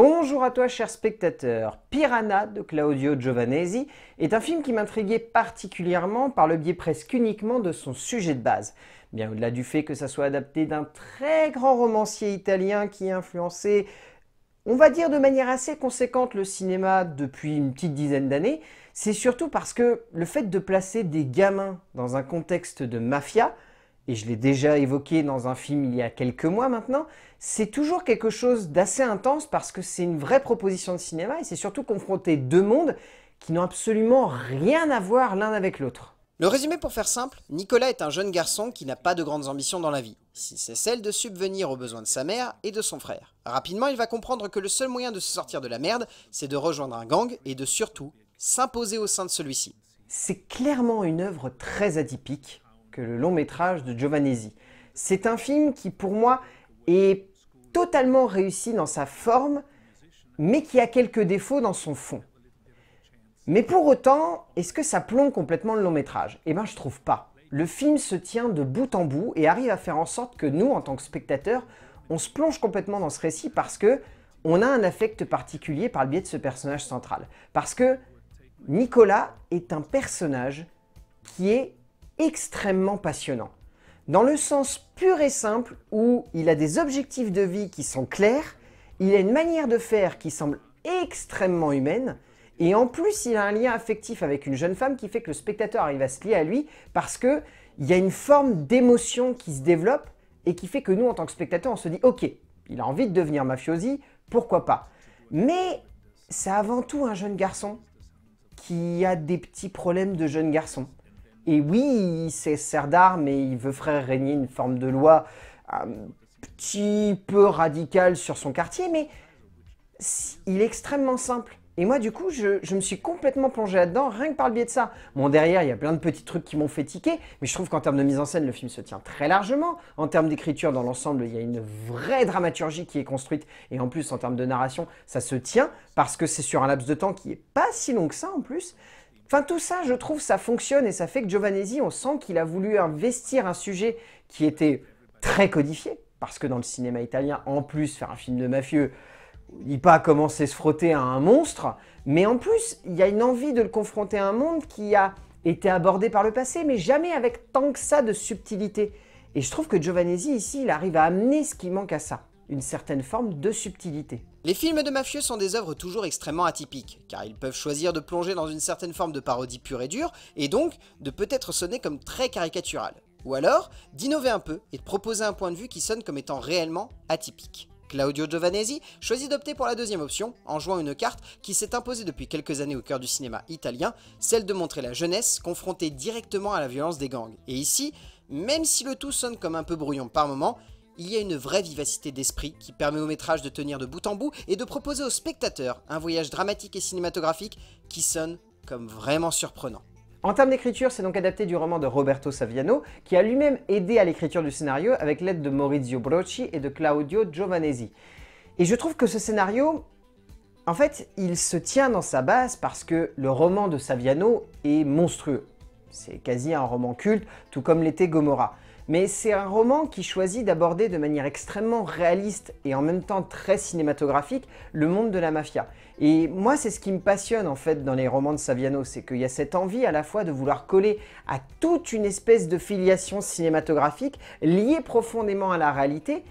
Bonjour à toi cher spectateur. Piranha de Claudio Giovannesi est un film qui m'intriguait particulièrement par le biais presque uniquement de son sujet de base. Bien au-delà du fait que ça soit adapté d'un très grand romancier italien qui a influencé, on va dire de manière assez conséquente, le cinéma depuis une petite dizaine d'années, c'est surtout parce que le fait de placer des gamins dans un contexte de mafia, et je l'ai déjà évoqué dans un film il y a quelques mois maintenant, c'est toujours quelque chose d'assez intense parce que c'est une vraie proposition de cinéma et c'est surtout confronter deux mondes qui n'ont absolument rien à voir l'un avec l'autre. Le résumé pour faire simple, Nicolas est un jeune garçon qui n'a pas de grandes ambitions dans la vie, si c'est celle de subvenir aux besoins de sa mère et de son frère. Rapidement, il va comprendre que le seul moyen de se sortir de la merde, c'est de rejoindre un gang et de surtout s'imposer au sein de celui-ci. C'est clairement une œuvre très atypique, le long métrage de Giovanesi. C'est un film qui, pour moi, est totalement réussi dans sa forme, mais qui a quelques défauts dans son fond. Mais pour autant, est-ce que ça plombe complètement le long métrage Eh bien, je trouve pas. Le film se tient de bout en bout et arrive à faire en sorte que nous, en tant que spectateurs, on se plonge complètement dans ce récit parce que on a un affect particulier par le biais de ce personnage central. Parce que Nicolas est un personnage qui est extrêmement passionnant. Dans le sens pur et simple où il a des objectifs de vie qui sont clairs, il a une manière de faire qui semble extrêmement humaine, et en plus il a un lien affectif avec une jeune femme qui fait que le spectateur arrive à se lier à lui parce qu'il y a une forme d'émotion qui se développe et qui fait que nous en tant que spectateurs on se dit ok, il a envie de devenir mafiosi, pourquoi pas Mais c'est avant tout un jeune garçon qui a des petits problèmes de jeune garçon. Et oui, c'est Serdar, mais il veut faire régner une forme de loi un petit peu radicale sur son quartier, mais il est extrêmement simple. Et moi, du coup, je, me suis complètement plongé là-dedans, rien que par le biais de ça. Bon, derrière, il y a plein de petits trucs qui m'ont fait tiquer, mais je trouve qu'en termes de mise en scène, le film se tient très largement. En termes d'écriture, dans l'ensemble, il y a une vraie dramaturgie qui est construite. Et en plus, en termes de narration, ça se tient, parce que c'est sur un laps de temps qui n'est pas si long que ça, en plus. Enfin, tout ça, je trouve, ça fonctionne et ça fait que Giovanesi, on sent qu'il a voulu investir un sujet qui était très codifié, parce que dans le cinéma italien, en plus, faire un film de mafieux, il pas commencer à se frotter à un monstre, mais en plus, il y a une envie de le confronter à un monde qui a été abordé par le passé, mais jamais avec tant que ça de subtilité. Et je trouve que Giovanesi, ici, il arrive à amener ce qui manque à ça, une certaine forme de subtilité. Les films de mafieux sont des œuvres toujours extrêmement atypiques, car ils peuvent choisir de plonger dans une certaine forme de parodie pure et dure, et donc de peut-être sonner comme très caricatural, ou alors d'innover un peu et de proposer un point de vue qui sonne comme étant réellement atypique. Claudio Giovannesi choisit d'opter pour la deuxième option, en jouant une carte qui s'est imposée depuis quelques années au cœur du cinéma italien, celle de montrer la jeunesse confrontée directement à la violence des gangs. Et ici, même si le tout sonne comme un peu brouillon par moments, il y a une vraie vivacité d'esprit qui permet au métrage de tenir de bout en bout et de proposer au spectateur un voyage dramatique et cinématographique qui sonne comme vraiment surprenant. En termes d'écriture, c'est donc adapté du roman de Roberto Saviano, qui a lui-même aidé à l'écriture du scénario avec l'aide de Maurizio Brocci et de Claudio Giovanesi. Et je trouve que ce scénario, en fait, il se tient dans sa base parce que le roman de Saviano est monstrueux. C'est quasi un roman culte, tout comme l'était Gomorra mais c'est un roman qui choisit d'aborder de manière extrêmement réaliste et en même temps très cinématographique le monde de la mafia. Et moi, c'est ce qui me passionne en fait dans les romans de Saviano, c'est qu'il y a cette envie à la fois de vouloir coller à toute une espèce de filiation cinématographique liée profondément à la réalité,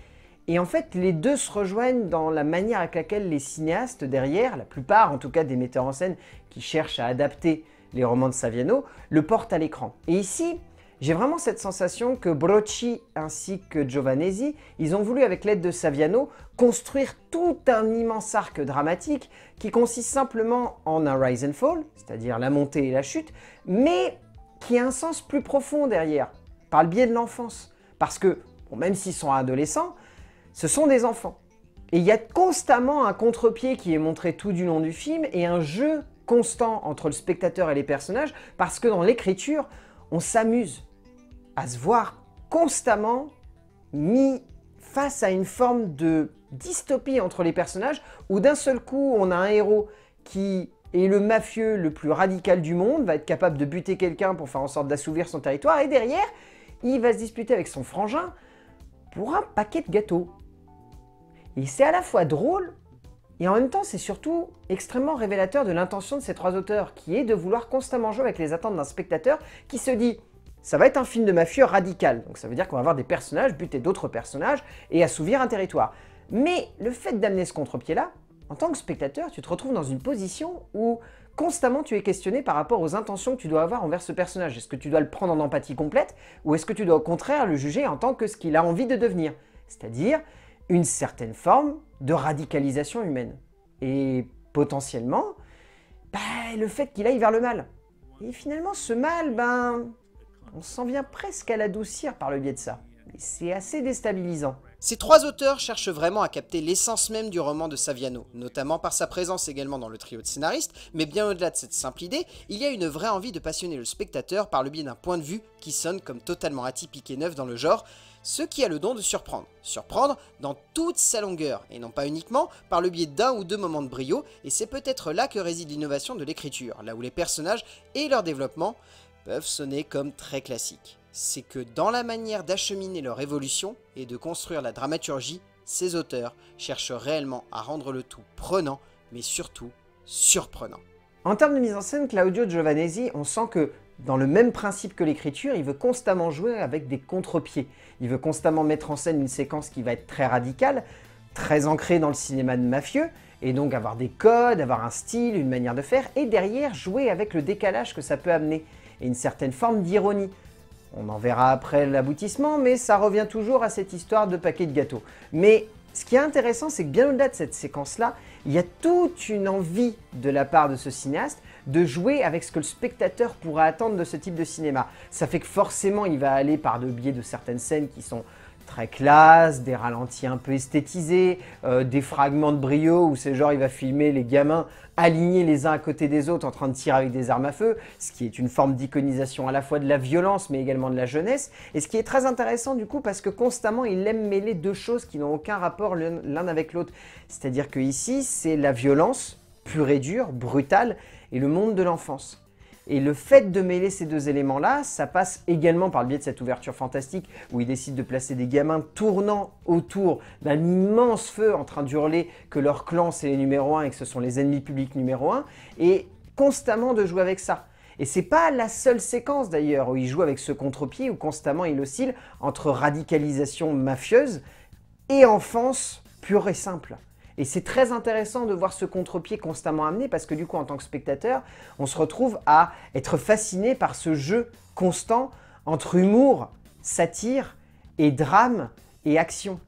et en fait, les deux se rejoignent dans la manière avec laquelle les cinéastes derrière, la plupart en tout cas des metteurs en scène qui cherchent à adapter les romans de Saviano, le portent à l'écran. Et ici, j'ai vraiment cette sensation que Brocci ainsi que Giovanesi, ils ont voulu avec l'aide de Saviano construire tout un immense arc dramatique qui consiste simplement en un rise and fall, c'est-à-dire la montée et la chute, mais qui a un sens plus profond derrière, par le biais de l'enfance. Parce que, même s'ils sont adolescents, ce sont des enfants. Et il y a constamment un contre-pied qui est montré tout du long du film et un jeu constant entre le spectateur et les personnages parce que dans l'écriture, on s'amuse à se voir constamment mis face à une forme de dystopie entre les personnages, où d'un seul coup, on a un héros qui est le mafieux le plus radical du monde, va être capable de buter quelqu'un pour faire en sorte d'assouvir son territoire, et derrière, il va se disputer avec son frangin pour un paquet de gâteaux. Et c'est à la fois drôle, et en même temps, c'est surtout extrêmement révélateur de l'intention de ces trois auteurs, qui est de vouloir constamment jouer avec les attentes d'un spectateur qui se dit ça va être un film de mafieux radical. Donc ça veut dire qu'on va avoir des personnages, buter d'autres personnages et assouvir un territoire. Mais le fait d'amener ce contre-pied-là, en tant que spectateur, tu te retrouves dans une position où constamment tu es questionné par rapport aux intentions que tu dois avoir envers ce personnage. Est-ce que tu dois le prendre en empathie complète ou est-ce que tu dois au contraire le juger en tant que ce qu'il a envie de devenir C'est-à-dire une certaine forme de radicalisation humaine. Et potentiellement, bah, le fait qu'il aille vers le mal. Et finalement, ce mal, ben, on s'en vient presque à l'adoucir par le biais de ça. Mais c'est assez déstabilisant. Ces trois auteurs cherchent vraiment à capter l'essence même du roman de Saviano, notamment par sa présence également dans le trio de scénaristes, mais bien au-delà de cette simple idée, il y a une vraie envie de passionner le spectateur par le biais d'un point de vue qui sonne comme totalement atypique et neuf dans le genre, ce qui a le don de surprendre. Surprendre dans toute sa longueur, et non pas uniquement par le biais d'un ou deux moments de brio, et c'est peut-être là que réside l'innovation de l'écriture, là où les personnages et leur développement peuvent sonner comme très classiques. C'est que dans la manière d'acheminer leur évolution et de construire la dramaturgie, ces auteurs cherchent réellement à rendre le tout prenant, mais surtout surprenant. En termes de mise en scène, Claudio Giovannesi, on sent que dans le même principe que l'écriture, il veut constamment jouer avec des contre-pieds. Il veut constamment mettre en scène une séquence qui va être très radicale, très ancrée dans le cinéma de mafieux, et donc avoir des codes, avoir un style, une manière de faire, et derrière jouer avec le décalage que ça peut amener et une certaine forme d'ironie. On en verra après l'aboutissement, mais ça revient toujours à cette histoire de paquet de gâteaux. Mais ce qui est intéressant, c'est que bien au-delà de cette séquence-là, il y a toute une envie de la part de ce cinéaste de jouer avec ce que le spectateur pourrait attendre de ce type de cinéma. Ça fait que forcément, il va aller par le biais de certaines scènes qui sont très classe, des ralentis un peu esthétisés, euh, des fragments de brio où c'est genre il va filmer les gamins alignés les uns à côté des autres en train de tirer avec des armes à feu, ce qui est une forme d'iconisation à la fois de la violence mais également de la jeunesse, et ce qui est très intéressant du coup parce que constamment il aime mêler deux choses qui n'ont aucun rapport l'un avec l'autre. C'est-à-dire que ici c'est la violence pure et dure, brutale, et le monde de l'enfance. Et le fait de mêler ces deux éléments-là, ça passe également par le biais de cette ouverture fantastique où il décide de placer des gamins tournant autour d'un immense feu en train d'hurler que leur clan c'est les numéro 1 et que ce sont les ennemis publics numéro 1 et constamment de jouer avec ça. Et c'est pas la seule séquence d'ailleurs où il joue avec ce contre-pied où constamment il oscille entre radicalisation mafieuse et enfance pure et simple. Et c'est très intéressant de voir ce contre-pied constamment amené parce que du coup, en tant que spectateur, on se retrouve à être fasciné par ce jeu constant entre humour, satire et drame et action.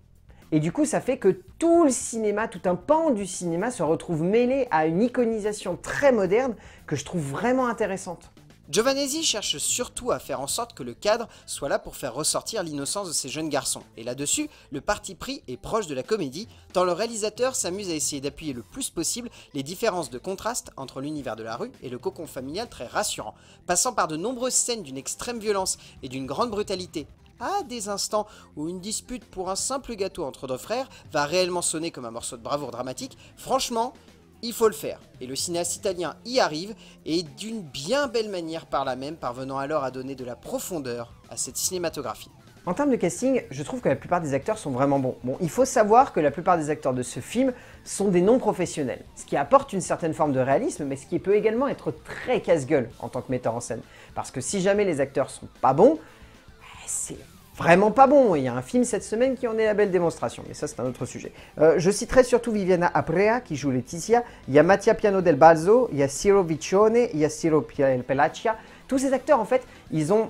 Et du coup, ça fait que tout le cinéma, tout un pan du cinéma se retrouve mêlé à une iconisation très moderne que je trouve vraiment intéressante. Giovanesi cherche surtout à faire en sorte que le cadre soit là pour faire ressortir l'innocence de ces jeunes garçons, et là-dessus, le parti pris est proche de la comédie, tant le réalisateur s'amuse à essayer d'appuyer le plus possible les différences de contraste entre l'univers de la rue et le cocon familial très rassurant, passant par de nombreuses scènes d'une extrême violence et d'une grande brutalité, à des instants où une dispute pour un simple gâteau entre deux frères va réellement sonner comme un morceau de bravoure dramatique, franchement, il faut le faire. Et le cinéaste italien y arrive, et d'une bien belle manière par la même, parvenant alors à donner de la profondeur à cette cinématographie. En termes de casting, je trouve que la plupart des acteurs sont vraiment bons. Bon, il faut savoir que la plupart des acteurs de ce film sont des non-professionnels, ce qui apporte une certaine forme de réalisme, mais ce qui peut également être très casse-gueule en tant que metteur en scène. Parce que si jamais les acteurs sont pas bons, eh, c'est vraiment pas bon. Il y a un film cette semaine qui en est la belle démonstration, mais ça c'est un autre sujet. Euh, je citerai surtout Viviana Aprea qui joue Laetitia, il y a Mattia Piano del Balzo, il y a Ciro Vicione, il y a Ciro euh, Pellaccia. Tous ces acteurs en fait, ils ont...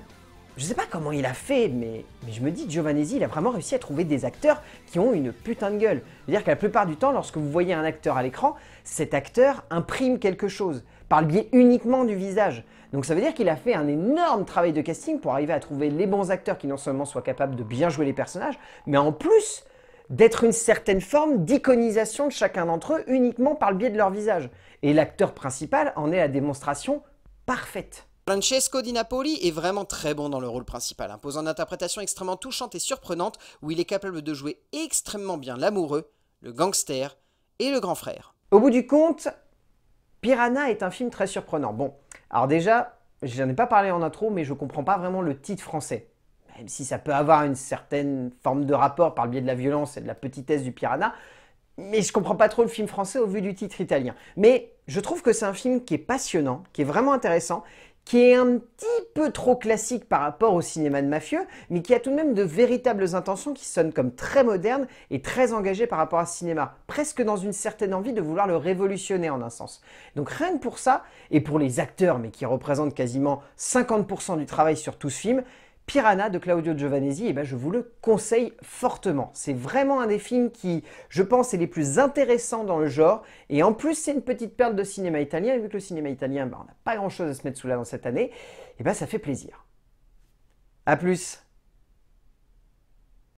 Je sais pas comment il a fait, mais, je me dis Giovanesi, il a vraiment réussi à trouver des acteurs qui ont une putain de gueule. C'est-à-dire qu'à la plupart du temps, lorsque vous voyez un acteur à l'écran, cet acteur imprime quelque chose par le biais uniquement du visage. Donc ça veut dire qu'il a fait un énorme travail de casting pour arriver à trouver les bons acteurs qui non seulement soient capables de bien jouer les personnages, mais en plus d'être une certaine forme d'iconisation de chacun d'entre eux uniquement par le biais de leur visage. Et l'acteur principal en est la démonstration parfaite. Francesco Di Napoli est vraiment très bon dans le rôle principal, imposant hein. une interprétation extrêmement touchante et surprenante où il est capable de jouer extrêmement bien l'amoureux, le gangster et le grand frère. Au bout du compte, Piranha est un film très surprenant. Bon, alors déjà, n'en ai pas parlé en intro, mais je comprends pas vraiment le titre français. Même si ça peut avoir une certaine forme de rapport par le biais de la violence et de la petitesse du piranha, mais je comprends pas trop le film français au vu du titre italien. Mais je trouve que c'est un film qui est passionnant, qui est vraiment intéressant, qui est un petit peu trop classique par rapport au cinéma de mafieux, mais qui a tout de même de véritables intentions qui sonnent comme très modernes et très engagées par rapport à ce cinéma, presque dans une certaine envie de vouloir le révolutionner en un sens. Donc rien que pour ça, et pour les acteurs, mais qui représentent quasiment 50% du travail sur tout ce film, Piranha de Claudio Giovannesi, et eh ben je vous le conseille fortement. C'est vraiment un des films qui, je pense, est les plus intéressants dans le genre. Et en plus, c'est une petite perte de cinéma italien. Et vu que le cinéma italien, ben, on n'a pas grand-chose à se mettre sous la dent cette année, Et eh ben, ça fait plaisir. A plus